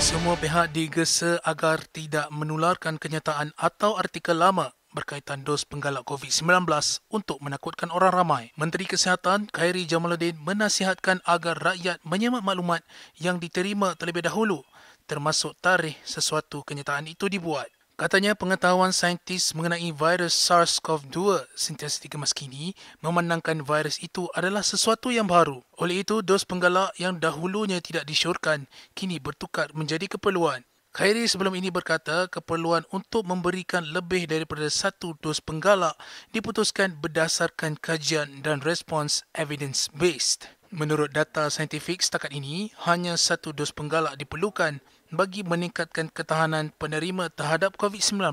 Semua pihak digesa agar tidak menularkan kenyataan atau artikel lama berkaitan dos penggalak COVID-19 untuk menakutkan orang ramai. Menteri Kesihatan Khairi Jamaluddin menasihatkan agar rakyat menyemak maklumat yang diterima terlebih dahulu termasuk tarikh sesuatu kenyataan itu dibuat. Katanya pengetahuan saintis mengenai virus SARS-CoV-2 sintesis dikemas kini memandangkan virus itu adalah sesuatu yang baru. Oleh itu, dos penggalak yang dahulunya tidak disyorkan kini bertukar menjadi keperluan. Khairi sebelum ini berkata keperluan untuk memberikan lebih daripada satu dos penggalak diputuskan berdasarkan kajian dan respons evidence-based. Menurut data saintifik setakat ini, hanya satu dos penggalak diperlukan bagi meningkatkan ketahanan penerima terhadap COVID-19.